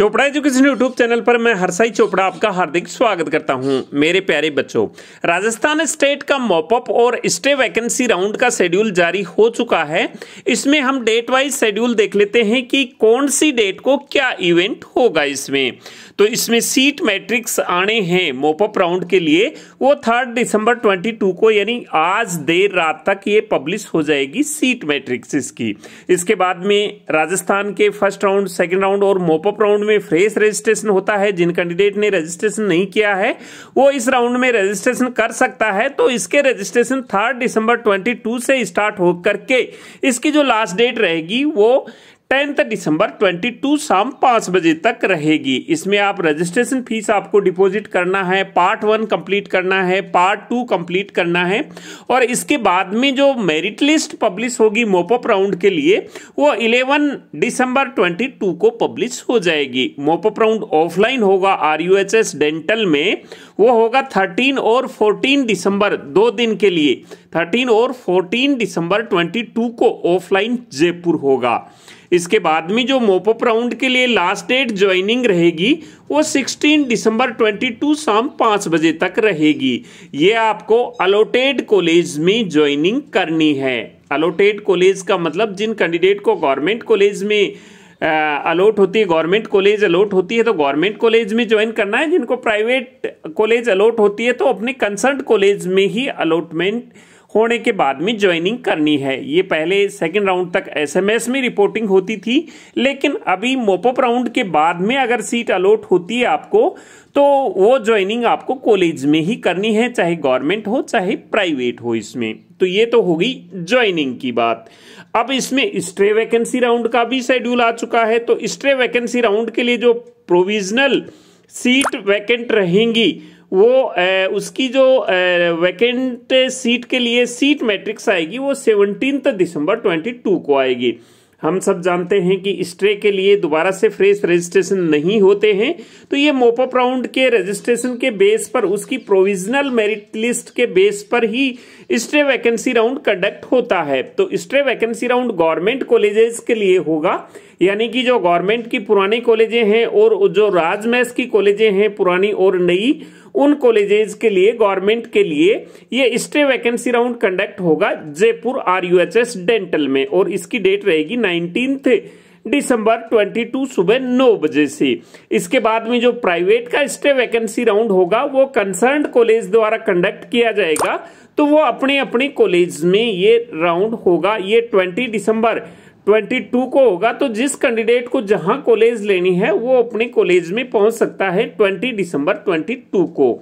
Chopra education YouTube channel पर मैं हरसाई चोपड़ा आपका हार्दिक स्वागत करता हूं मेरे प्यारे बच्चों राजस्थान स्टेट का मॉपअप और स्टे वैकेंसी राउंड का शेड्यूल जारी हो चुका है इसमें हम डेट वाइज शेड्यूल देख लेते हैं कि कौन सी डेट को क्या इवेंट होगा इसमें तो इसमें सीट मैट्रिक्स आने हैं मोपअप राउंड के लिए वो थर्ड दिसंबर 22 को यानी आज देर रात तक ये पब्लिश हो जाएगी सीट मैट्रिक्स इसकी इसके बाद में राजस्थान के फर्स्ट राउंड सेकेंड राउंड और मोपअप राउंड में फ्रेश रजिस्ट्रेशन होता है जिन कैंडिडेट ने रजिस्ट्रेशन नहीं किया है वो इस राउंड में रजिस्ट्रेशन कर सकता है तो इसके रजिस्ट्रेशन थर्ड दिसंबर ट्वेंटी से स्टार्ट होकर के इसकी जो लास्ट डेट रहेगी वो टेंथ दिसंबर 22 शाम पांच बजे तक रहेगी इसमें आप रजिस्ट्रेशन फीस आपको डिपॉजिट करना है पार्ट वन कंप्लीट करना है पार्ट टू कंप्लीट करना है और इसके बाद में जो मेरिट लिस्ट पब्लिश होगी मोपअप राउंड के लिए वो 11 दिसंबर 22 को पब्लिश हो जाएगी मोपअप राउंड ऑफलाइन होगा आर डेंटल में वो होगा थर्टीन और फोर्टीन दिसंबर दो दिन के लिए थर्टीन और फोर्टीन दिसंबर ट्वेंटी टू को ऑफलाइन जयपुर होगा इसके बाद में जो मोपअप राउंड के लिए लास्ट डेट ज्वाइनिंग रहेगी वो 16 दिसंबर 22 शाम पाँच बजे तक रहेगी ये आपको अलोटेड कॉलेज में ज्वाइनिंग करनी है अलोटेड कॉलेज का मतलब जिन कैंडिडेट को गवर्नमेंट कॉलेज में अलॉट होती है गवर्नमेंट कॉलेज अलॉट होती है तो गवर्नमेंट कॉलेज में ज्वाइन करना है जिनको प्राइवेट कॉलेज अलॉट होती है तो अपने कंसर्ट कॉलेज में ही अलॉटमेंट होने के बाद में ज्वाइनिंग करनी है ये पहले सेकेंड राउंड तक एसएमएस में रिपोर्टिंग होती थी लेकिन अभी मोपअप राउंड के बाद में अगर सीट अलॉट होती है आपको तो वो ज्वाइनिंग आपको कॉलेज में ही करनी है चाहे गवर्नमेंट हो चाहे प्राइवेट हो इसमें तो ये तो होगी ज्वाइनिंग की बात अब इसमें स्ट्रे वैकेंसी राउंड का भी शेड्यूल आ चुका है तो स्ट्रे वैकेंसी राउंड के लिए जो प्रोविजनल सीट वैकेंट रहेंगी वो ए, उसकी जो वैकेंट सीट के लिए सीट मैट्रिक्स आएगी वो सेवनटीन दिसंबर ट्वेंटी टू को आएगी हम सब जानते हैं कि स्ट्रे के लिए दोबारा से फ्रेश रजिस्ट्रेशन नहीं होते हैं तो ये मोपअप राउंड के रजिस्ट्रेशन के बेस पर उसकी प्रोविजनल मेरिट लिस्ट के बेस पर ही स्ट्रे वैकेंसी राउंड कंडक्ट होता है तो stray vacancy round government colleges के लिए होगा यानी कि जो गवर्नमेंट की पुरानी कॉलेजें हैं और जो राजमैस की कॉलेजें हैं पुरानी और नई उन कॉलेजेस के लिए गवर्नमेंट के लिए ये स्टे वैकेंसी राउंड कंडक्ट होगा जयपुर आरयूएचएस डेंटल में और इसकी डेट रहेगी नाइनटीन दिसंबर 22 सुबह 9 बजे से इसके बाद में जो प्राइवेट का स्टे वैकेंसी राउंड होगा वो कंसर्न कॉलेज द्वारा कंडक्ट किया जाएगा तो वो अपने अपने कॉलेज में ये राउंड होगा ये 20 दिसंबर 22 को होगा तो जिस कैंडिडेट को जहां कॉलेज लेनी है वो अपने कॉलेज में पहुंच सकता है 20 दिसंबर 22 को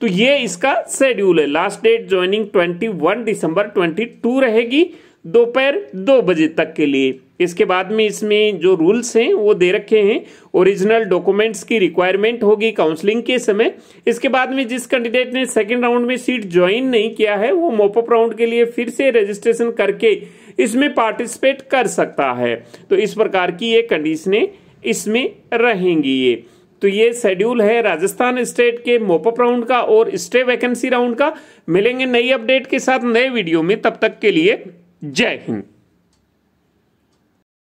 तो ये इसका शेड्यूल है लास्ट डेट ज्वाइनिंग 21 दिसंबर 22 रहेगी दोपहर दो, दो बजे तक के लिए इसके बाद में इसमें जो रूल्स हैं वो दे रखे हैं ओरिजिनल डॉक्यूमेंट्स की रिक्वायरमेंट होगी काउंसलिंग के समय इसके बाद में जिस कैंडिडेट ने सेकेंड राउंड में सीट ज्वाइन नहीं किया है वो मोपअप राउंड के लिए फिर से रजिस्ट्रेशन करके इसमें पार्टिसिपेट कर सकता है तो इस प्रकार की ये कंडीशने इसमें रहेंगी ये तो ये शेड्यूल है राजस्थान स्टेट के मोपअप राउंड का और स्टे वैकेंसी राउंड का मिलेंगे नई अपडेट के साथ नए वीडियो में तब तक के लिए जय हिंद